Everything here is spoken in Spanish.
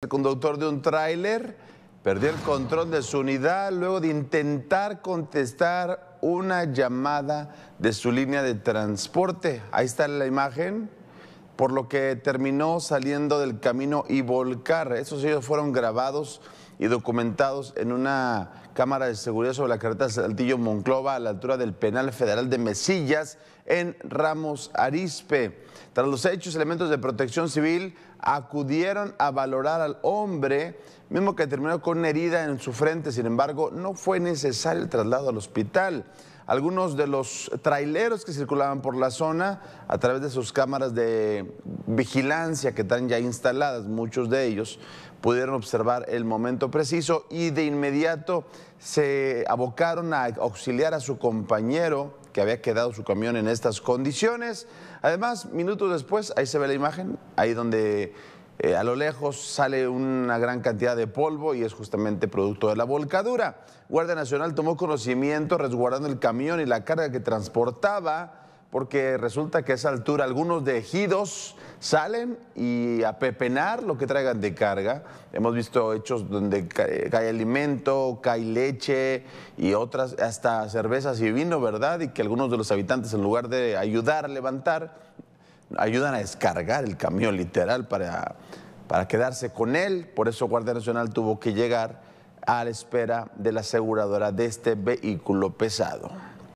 El conductor de un tráiler perdió el control de su unidad luego de intentar contestar una llamada de su línea de transporte. Ahí está la imagen, por lo que terminó saliendo del camino y volcar. Esos ellos fueron grabados y documentados en una cámara de seguridad sobre la carretera Saltillo Monclova a la altura del penal federal de Mesillas en Ramos Arispe. Tras los hechos, elementos de protección civil acudieron a valorar al hombre, mismo que terminó con una herida en su frente. Sin embargo, no fue necesario el traslado al hospital. Algunos de los traileros que circulaban por la zona, a través de sus cámaras de vigilancia que están ya instaladas, muchos de ellos, pudieron observar el momento preciso y de inmediato se abocaron a auxiliar a su compañero que había quedado su camión en estas condiciones. Además, minutos después, ahí se ve la imagen, ahí donde eh, a lo lejos sale una gran cantidad de polvo y es justamente producto de la volcadura. Guardia Nacional tomó conocimiento resguardando el camión y la carga que transportaba porque resulta que a esa altura algunos de ejidos salen y a pepenar lo que traigan de carga. Hemos visto hechos donde cae, alimento, cae leche y otras, hasta cervezas y vino, ¿verdad? Y que algunos de los habitantes, en lugar de ayudar a levantar, ayudan a descargar el camión literal para quedarse con él. Por eso Guardia Nacional tuvo que llegar a la espera de la aseguradora de este vehículo pesado.